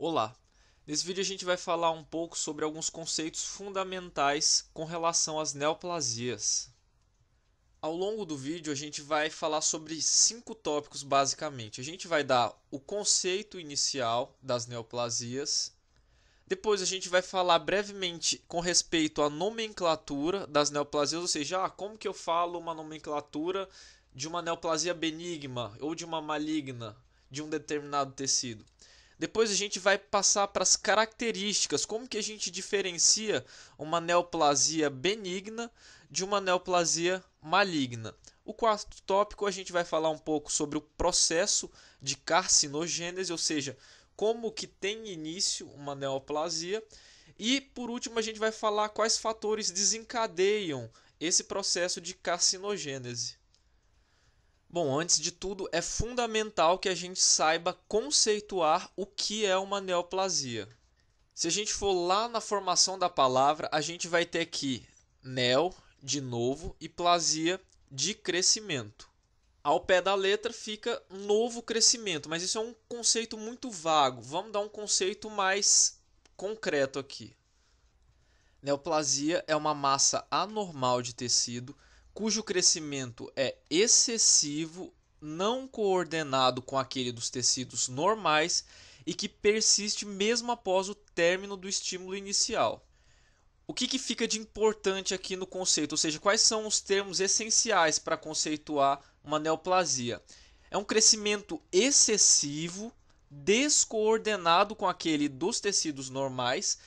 Olá! Nesse vídeo a gente vai falar um pouco sobre alguns conceitos fundamentais com relação às neoplasias. Ao longo do vídeo a gente vai falar sobre cinco tópicos basicamente. A gente vai dar o conceito inicial das neoplasias, depois a gente vai falar brevemente com respeito à nomenclatura das neoplasias, ou seja, ah, como que eu falo uma nomenclatura de uma neoplasia benigna ou de uma maligna de um determinado tecido. Depois a gente vai passar para as características, como que a gente diferencia uma neoplasia benigna de uma neoplasia maligna. O quarto tópico a gente vai falar um pouco sobre o processo de carcinogênese, ou seja, como que tem início uma neoplasia. E por último a gente vai falar quais fatores desencadeiam esse processo de carcinogênese. Bom, antes de tudo, é fundamental que a gente saiba conceituar o que é uma neoplasia. Se a gente for lá na formação da palavra, a gente vai ter aqui neo, de novo, e plasia, de crescimento. Ao pé da letra fica novo crescimento, mas isso é um conceito muito vago. Vamos dar um conceito mais concreto aqui. Neoplasia é uma massa anormal de tecido cujo crescimento é excessivo, não coordenado com aquele dos tecidos normais e que persiste mesmo após o término do estímulo inicial. O que, que fica de importante aqui no conceito? Ou seja, quais são os termos essenciais para conceituar uma neoplasia? É um crescimento excessivo, descoordenado com aquele dos tecidos normais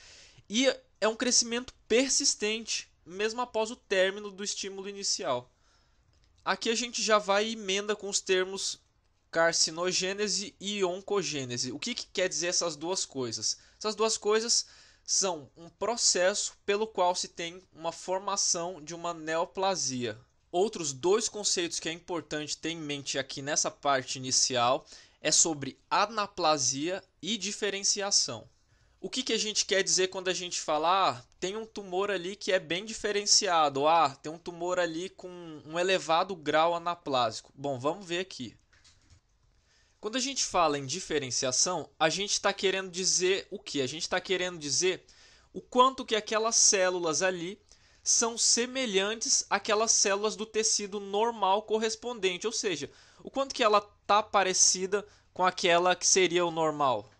e é um crescimento persistente, mesmo após o término do estímulo inicial. Aqui a gente já vai emenda com os termos carcinogênese e oncogênese. O que, que quer dizer essas duas coisas? Essas duas coisas são um processo pelo qual se tem uma formação de uma neoplasia. Outros dois conceitos que é importante ter em mente aqui nessa parte inicial é sobre anaplasia e diferenciação. O que, que a gente quer dizer quando a gente fala, ah, tem um tumor ali que é bem diferenciado, ou, ah, tem um tumor ali com um elevado grau anaplásico? Bom, vamos ver aqui. Quando a gente fala em diferenciação, a gente está querendo dizer o que? A gente está querendo dizer o quanto que aquelas células ali são semelhantes àquelas células do tecido normal correspondente, ou seja, o quanto que ela tá parecida com aquela que seria o normal.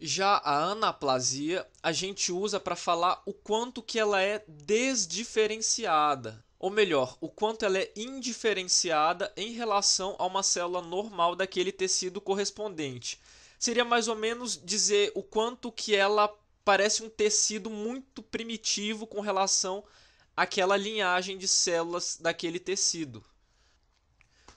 Já a anaplasia a gente usa para falar o quanto que ela é desdiferenciada, ou melhor, o quanto ela é indiferenciada em relação a uma célula normal daquele tecido correspondente. Seria mais ou menos dizer o quanto que ela parece um tecido muito primitivo com relação àquela linhagem de células daquele tecido.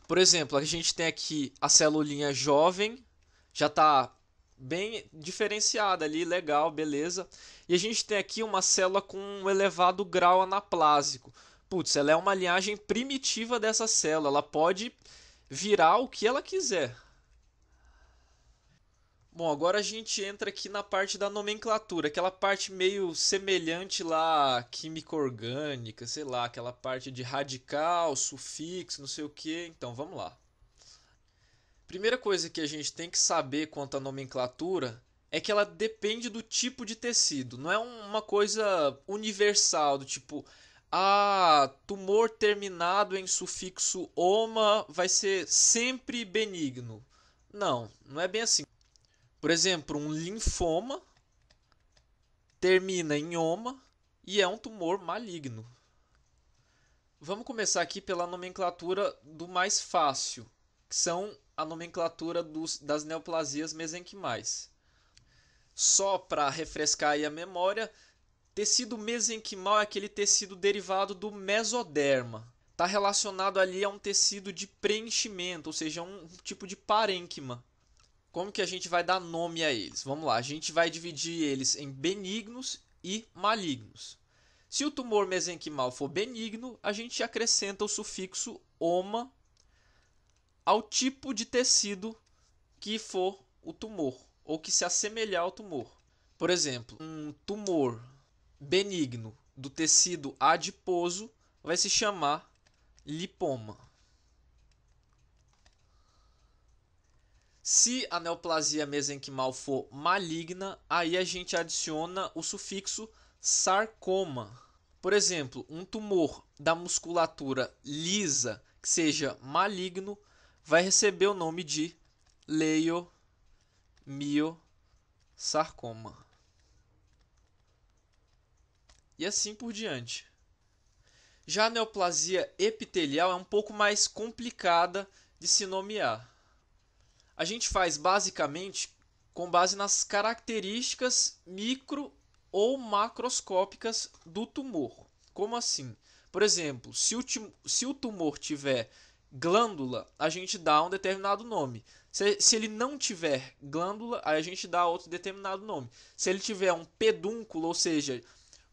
Por exemplo, a gente tem aqui a célulinha jovem, já está bem diferenciada ali, legal, beleza. E a gente tem aqui uma célula com um elevado grau anaplásico. Putz, ela é uma linhagem primitiva dessa célula, ela pode virar o que ela quiser. Bom, agora a gente entra aqui na parte da nomenclatura, aquela parte meio semelhante lá química orgânica, sei lá, aquela parte de radical, sufixo, não sei o que. Então, vamos lá. Primeira coisa que a gente tem que saber quanto à nomenclatura é que ela depende do tipo de tecido, não é uma coisa universal do tipo ah, tumor terminado em sufixo oma vai ser sempre benigno. Não, não é bem assim. Por exemplo, um linfoma termina em oma e é um tumor maligno. Vamos começar aqui pela nomenclatura do mais fácil, que são a nomenclatura dos, das neoplasias mesenquimais. Só para refrescar aí a memória, tecido mesenquimal é aquele tecido derivado do mesoderma. Está relacionado ali a um tecido de preenchimento, ou seja, um tipo de parênquima. Como que a gente vai dar nome a eles? Vamos lá, a gente vai dividir eles em benignos e malignos. Se o tumor mesenquimal for benigno, a gente acrescenta o sufixo oma ao tipo de tecido que for o tumor ou que se assemelhar ao tumor. Por exemplo, um tumor benigno do tecido adiposo vai se chamar lipoma. Se a neoplasia mesenquimal for maligna, aí a gente adiciona o sufixo sarcoma. Por exemplo, um tumor da musculatura lisa que seja maligno vai receber o nome de leiomiosarcoma. E assim por diante. Já a neoplasia epitelial é um pouco mais complicada de se nomear. A gente faz basicamente com base nas características micro ou macroscópicas do tumor. Como assim? Por exemplo, se o, se o tumor tiver glândula, a gente dá um determinado nome. Se, se ele não tiver glândula, aí a gente dá outro determinado nome. Se ele tiver um pedúnculo, ou seja,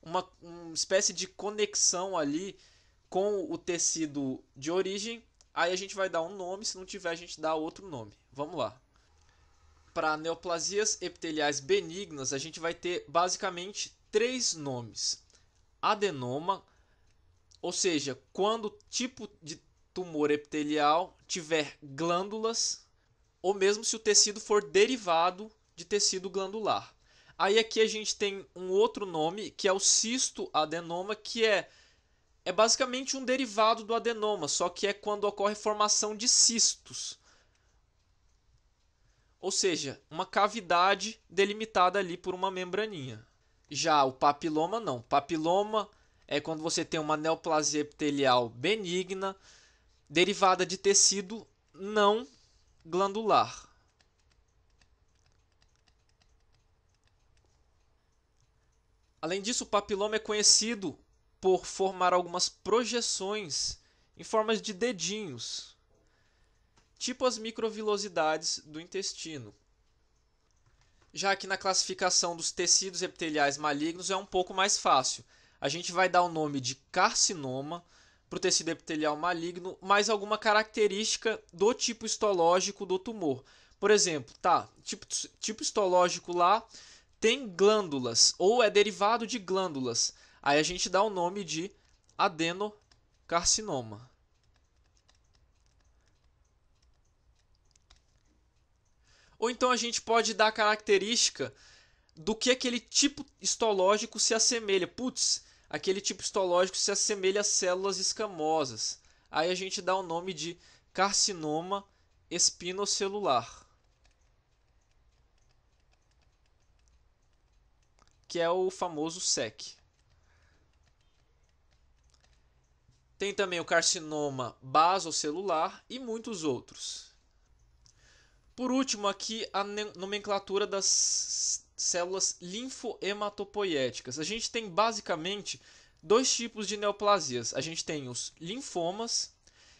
uma, uma espécie de conexão ali com o tecido de origem, aí a gente vai dar um nome. Se não tiver, a gente dá outro nome. Vamos lá. Para neoplasias epiteliais benignas, a gente vai ter basicamente três nomes: adenoma, ou seja, quando o tipo de tumor epitelial tiver glândulas, ou mesmo se o tecido for derivado de tecido glandular. Aí aqui a gente tem um outro nome, que é o cistoadenoma, que é é basicamente um derivado do adenoma, só que é quando ocorre formação de cistos. Ou seja, uma cavidade delimitada ali por uma membraninha. Já o papiloma não. Papiloma é quando você tem uma neoplasia epitelial benigna, derivada de tecido não glandular. Além disso, o papiloma é conhecido por formar algumas projeções em formas de dedinhos, tipo as microvilosidades do intestino. Já que na classificação dos tecidos epiteliais malignos é um pouco mais fácil. A gente vai dar o nome de carcinoma para o tecido epitelial maligno mais alguma característica do tipo histológico do tumor. Por exemplo, tá, tipo, tipo histológico lá tem glândulas ou é derivado de glândulas. Aí a gente dá o nome de adenocarcinoma. Ou então a gente pode dar a característica do que aquele tipo histológico se assemelha. Putz, aquele tipo histológico se assemelha a células escamosas. Aí a gente dá o nome de carcinoma espinocelular. Que é o famoso SEC. Tem também o carcinoma basocelular e muitos outros. Por último, aqui a nomenclatura das células linfoematopoéticas. A gente tem basicamente dois tipos de neoplasias. A gente tem os linfomas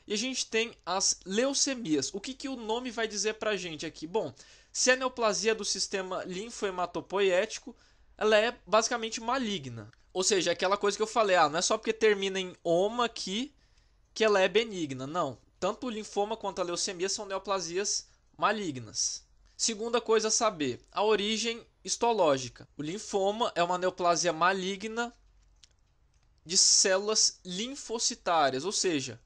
e a gente tem as leucemias. O que, que o nome vai dizer para a gente aqui? Bom, se a neoplasia do sistema linfoematopoético, ela é basicamente maligna. Ou seja, é aquela coisa que eu falei, ah, não é só porque termina em oma aqui que ela é benigna. Não. Tanto o linfoma quanto a leucemia são neoplasias malignas. Segunda coisa a saber: a origem histológica. O linfoma é uma neoplasia maligna de células linfocitárias, ou seja,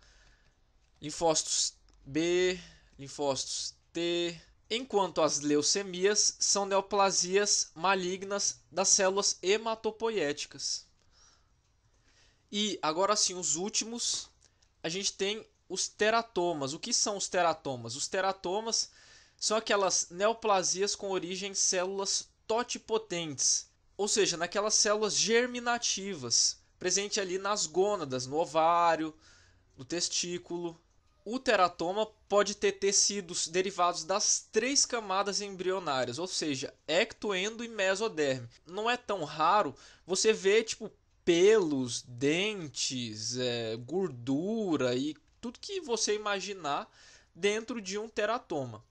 linfócitos B, linfócitos T, enquanto as leucemias são neoplasias malignas das células hematopoéticas. E agora sim, os últimos, a gente tem os teratomas. O que são os teratomas? Os teratomas são aquelas neoplasias com origem em células totipotentes, ou seja, naquelas células germinativas, presente ali nas gônadas, no ovário, no testículo. O teratoma pode ter tecidos derivados das três camadas embrionárias, ou seja, ecto, endo e mesoderme. Não é tão raro você ver tipo pelos, dentes, é, gordura e tudo que você imaginar dentro de um teratoma.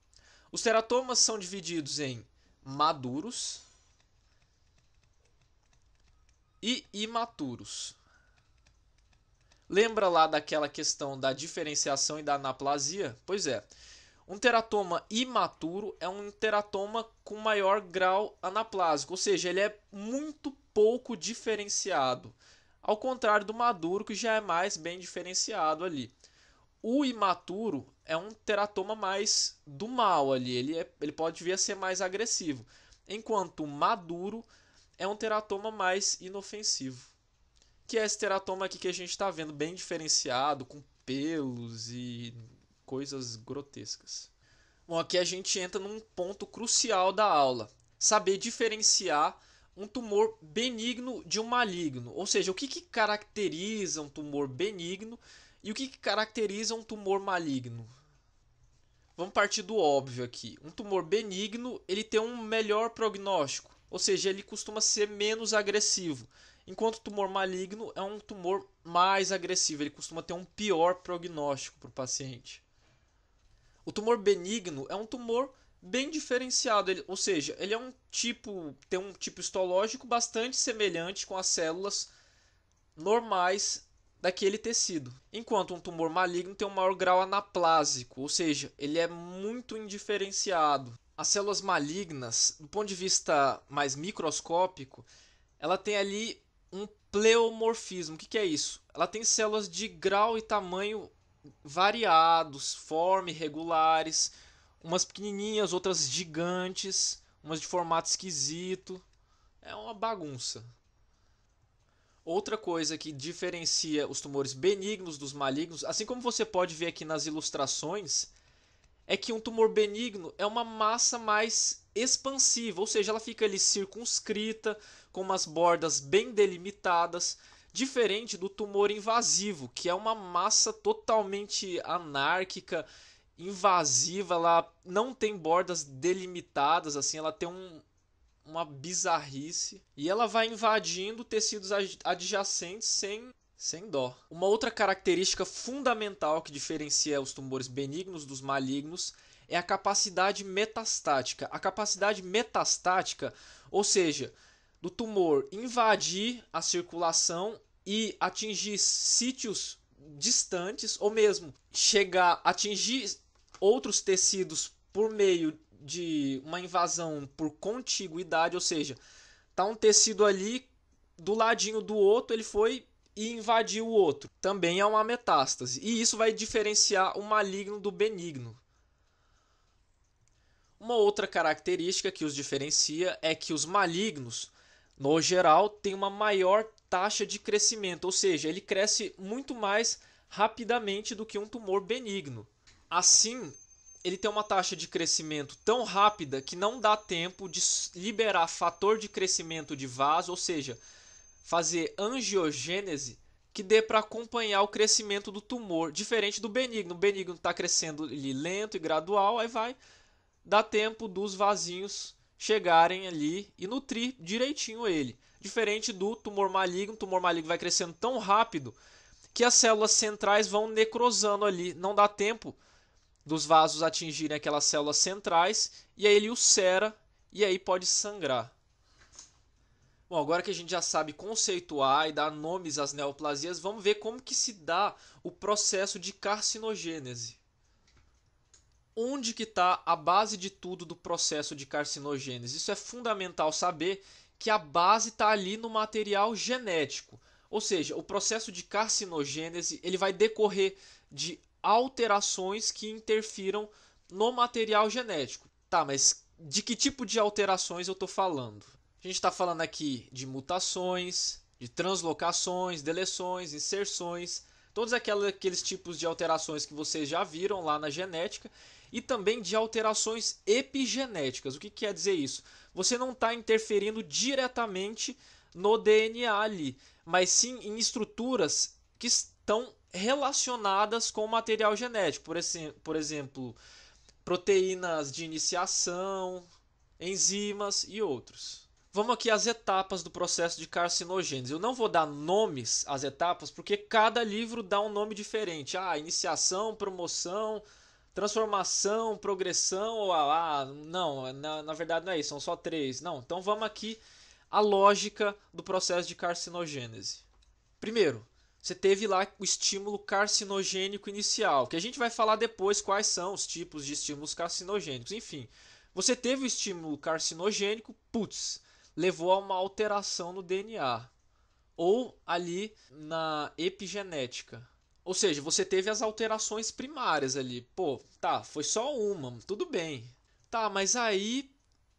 Os teratomas são divididos em maduros e imaturos. Lembra lá daquela questão da diferenciação e da anaplasia? Pois é. Um teratoma imaturo é um teratoma com maior grau anaplásico, ou seja, ele é muito pouco diferenciado. Ao contrário do maduro, que já é mais bem diferenciado ali. O imaturo é um teratoma mais do mal ali, ele, é, ele pode vir a ser mais agressivo. Enquanto o maduro é um teratoma mais inofensivo. Que é esse teratoma aqui que a gente está vendo, bem diferenciado, com pelos e coisas grotescas. Bom, aqui a gente entra num ponto crucial da aula: saber diferenciar um tumor benigno de um maligno. Ou seja, o que, que caracteriza um tumor benigno e o que, que caracteriza um tumor maligno. Vamos partir do óbvio aqui. Um tumor benigno, ele tem um melhor prognóstico, ou seja, ele costuma ser menos agressivo. Enquanto o tumor maligno é um tumor mais agressivo, ele costuma ter um pior prognóstico para o paciente. O tumor benigno é um tumor bem diferenciado, ele, ou seja, ele é um tipo, tem um tipo histológico bastante semelhante com as células normais daquele tecido. Enquanto um tumor maligno tem um maior grau anaplásico, ou seja, ele é muito indiferenciado. As células malignas, do ponto de vista mais microscópico, ela tem ali um pleomorfismo. O que, é isso? Ela tem células de grau e tamanho variados, forma irregulares, umas pequenininhas, outras gigantes, umas de formato esquisito. É uma bagunça. Outra coisa que diferencia os tumores benignos dos malignos, assim como você pode ver aqui nas ilustrações, é que um tumor benigno é uma massa mais expansiva, ou seja, ela fica ali circunscrita, com umas bordas bem delimitadas, diferente do tumor invasivo, que é uma massa totalmente anárquica, invasiva, ela não tem bordas delimitadas, assim, ela tem um, uma bizarrice. E ela vai invadindo tecidos adjacentes sem, sem dó. Uma outra característica fundamental que diferencia os tumores benignos dos malignos é a capacidade metastática. A capacidade metastática, ou seja, do tumor invadir a circulação e atingir sítios distantes ou mesmo chegar atingir outros tecidos por meio de uma invasão por contiguidade, ou seja, tá um tecido ali do ladinho do outro, ele foi e invadiu o outro. Também é uma metástase. E isso vai diferenciar o maligno do benigno. Uma outra característica que os diferencia é que os malignos, no geral, têm uma maior taxa de crescimento, ou seja, ele cresce muito mais rapidamente do que um tumor benigno. Assim, ele tem uma taxa de crescimento tão rápida que não dá tempo de liberar fator de crescimento de vaso, ou seja, fazer angiogênese que dê para acompanhar o crescimento do tumor, diferente do benigno. O benigno está crescendo ali lento e gradual, aí vai dar tempo dos vasinhos chegarem ali e nutrir direitinho ele. Diferente do tumor maligno, o tumor maligno vai crescendo tão rápido que as células centrais vão necrosando ali, não dá tempo dos vasos atingirem aquelas células centrais e aí ele ulcera e aí pode sangrar. Bom, agora que a gente já sabe conceituar e dar nomes às neoplasias, vamos ver como que se dá o processo de carcinogênese. Onde que está a base de tudo do processo de carcinogênese? Isso é fundamental saber que a base está ali no material genético. Ou seja, o processo de carcinogênese ele vai decorrer de alterações que interfiram no material genético. Tá, mas de que tipo de alterações eu estou falando? A gente está falando aqui de mutações, de translocações, deleções, inserções, todos aqueles tipos de alterações que vocês já viram lá na genética e também de alterações epigenéticas. O que quer dizer isso? Você não está interferindo diretamente no DNA ali, mas sim em estruturas que estão relacionadas com o material genético, por, ex por exemplo, proteínas de iniciação, enzimas e outros. Vamos aqui às etapas do processo de carcinogênese. Eu não vou dar nomes às etapas porque cada livro dá um nome diferente. Ah, iniciação, promoção, transformação, progressão, ou ah, ah não, na, na verdade não é isso, são só três. Não, então vamos aqui à lógica do processo de carcinogênese. Primeiro, você teve lá o estímulo carcinogênico inicial, que a gente vai falar depois quais são os tipos de estímulos carcinogênicos. Enfim, você teve o estímulo carcinogênico, putz, levou a uma alteração no DNA ou ali na epigenética. Ou seja, você teve as alterações primárias ali. Pô, tá, foi só uma, tudo bem. Tá, mas aí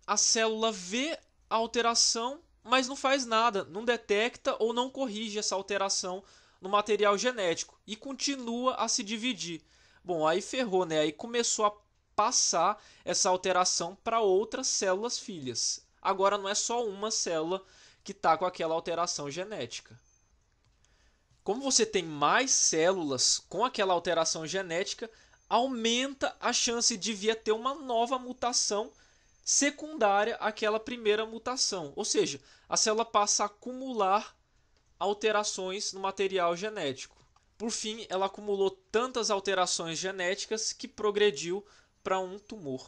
a célula vê a alteração, mas não faz nada, não detecta ou não corrige essa alteração no material genético e continua a se dividir. Bom, aí ferrou, né? Aí começou a passar essa alteração para outras células filhas. Agora não é só uma célula que está com aquela alteração genética. Como você tem mais células com aquela alteração genética, aumenta a chance de vir a ter uma nova mutação secundária àquela primeira mutação. Ou seja, a célula passa a acumular alterações no material genético. Por fim, ela acumulou tantas alterações genéticas que progrediu para um tumor.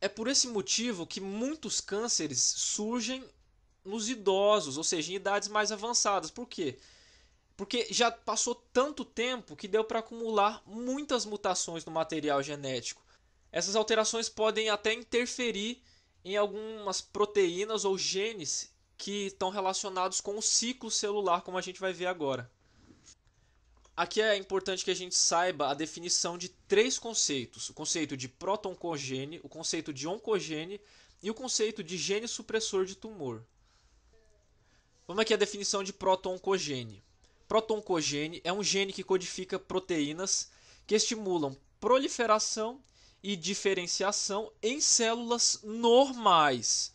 É por esse motivo que muitos cânceres surgem nos idosos, ou seja, em idades mais avançadas. Por quê? Porque já passou tanto tempo que deu para acumular muitas mutações no material genético. Essas alterações podem até interferir em algumas proteínas ou genes que estão relacionados com o ciclo celular, como a gente vai ver agora. Aqui é importante que a gente saiba a definição de três conceitos: o conceito de protoncogene, o conceito de oncogene e o conceito de gene supressor de tumor. Vamos aqui a definição de protoncogene. Protoncogene é um gene que codifica proteínas que estimulam proliferação e diferenciação em células normais.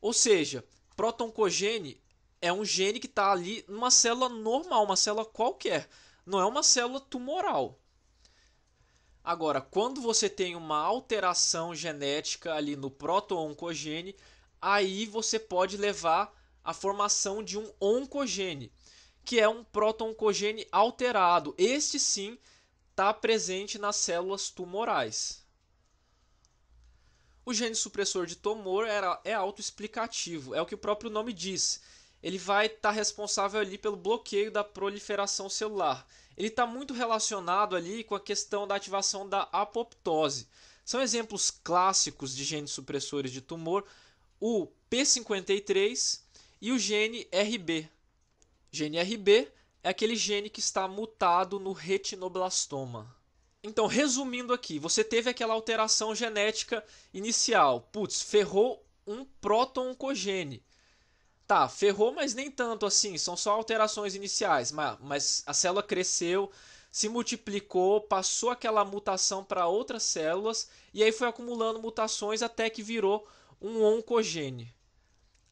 Ou seja, protoncogene é um gene que está ali numa célula normal, uma célula qualquer, não é uma célula tumoral. Agora, quando você tem uma alteração genética ali no proto-oncogene, aí você pode levar à formação de um oncogene, que é um proto-oncogene alterado. Este sim está presente nas células tumorais. O gene supressor de tumor era, é autoexplicativo, é o que o próprio nome diz. Ele vai estar tá responsável ali pelo bloqueio da proliferação celular. Ele está muito relacionado ali com a questão da ativação da apoptose. São exemplos clássicos de genes supressores de tumor o P53 e o gene RB. Gene RB é aquele gene que está mutado no retinoblastoma. Então, resumindo aqui, você teve aquela alteração genética inicial. Putz, ferrou um proto oncogene. Tá, ferrou, mas nem tanto assim, são só alterações iniciais. Mas, mas a célula cresceu, se multiplicou, passou aquela mutação para outras células e aí foi acumulando mutações até que virou um oncogene.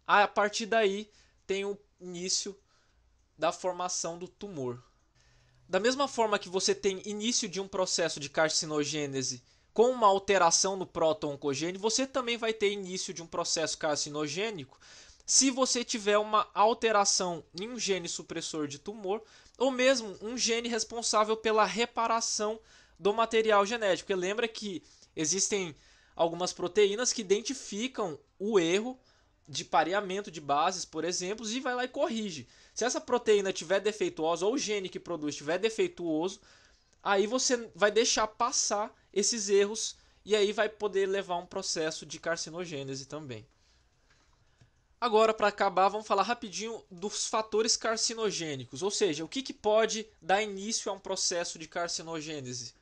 A partir daí tem o início da formação do tumor. Da mesma forma que você tem início de um processo de carcinogênese com uma alteração no próton oncogênio, você também vai ter início de um processo carcinogênico se você tiver uma alteração em um gene supressor de tumor ou mesmo um gene responsável pela reparação do material genético. Porque lembra que existem algumas proteínas que identificam o erro de pareamento de bases, por exemplo, e vai lá e corrige. Se essa proteína tiver defeituosa ou o gene que produz tiver defeituoso, aí você vai deixar passar esses erros e aí vai poder levar um processo de carcinogênese também. Agora, para acabar, vamos falar rapidinho dos fatores carcinogênicos, ou seja, o que, que pode dar início a um processo de carcinogênese.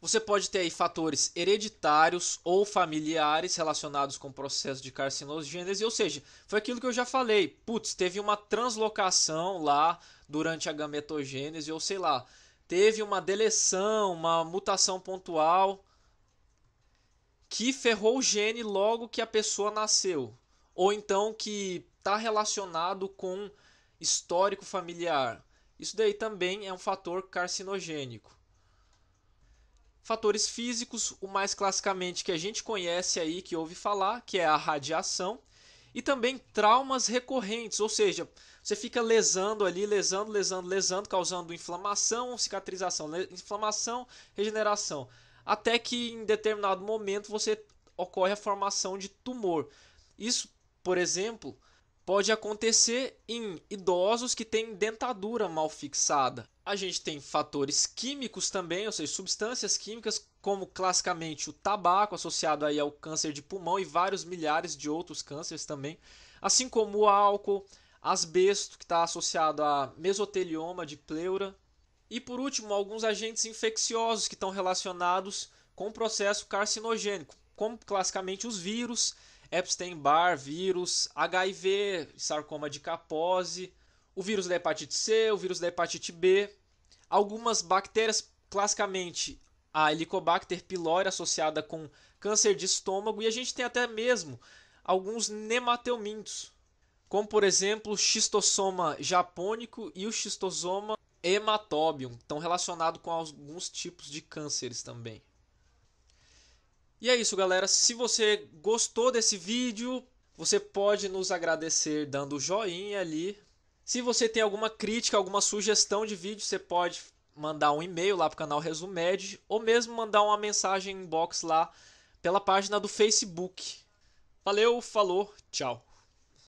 Você pode ter aí fatores hereditários ou familiares relacionados com o processo de carcinogênese, ou seja, foi aquilo que eu já falei. Putz, teve uma translocação lá durante a gametogênese, ou sei lá, teve uma deleção, uma mutação pontual que ferrou o gene logo que a pessoa nasceu, ou então que está relacionado com histórico familiar. Isso daí também é um fator carcinogênico. Fatores físicos, o mais classicamente que a gente conhece aí, que ouve falar, que é a radiação, e também traumas recorrentes, ou seja, você fica lesando ali, lesando, lesando, lesando, causando inflamação, cicatrização, inflamação, regeneração, até que em determinado momento você ocorre a formação de tumor. Isso, por exemplo, pode acontecer em idosos que têm dentadura mal fixada, a gente tem fatores químicos também, ou seja, substâncias químicas, como classicamente o tabaco, associado aí ao câncer de pulmão e vários milhares de outros cânceres também, assim como o álcool, asbesto, que está associado a mesotelioma de pleura, e por último, alguns agentes infecciosos que estão relacionados com o processo carcinogênico, como classicamente os vírus, Epstein-Barr vírus, HIV, sarcoma de Capose o vírus da hepatite C, o vírus da hepatite B, algumas bactérias, classicamente a Helicobacter pylori associada com câncer de estômago, e a gente tem até mesmo alguns nemateumintos, como por exemplo o xistossoma japônico e o xistosoma hematobium, estão relacionados com alguns tipos de cânceres também. E é isso, galera. Se você gostou desse vídeo, você pode nos agradecer dando o joinha ali, se você tem alguma crítica, alguma sugestão de vídeo, você pode mandar um e-mail lá para o canal Resumed ou mesmo mandar uma mensagem inbox lá pela página do Facebook. Valeu, falou, tchau.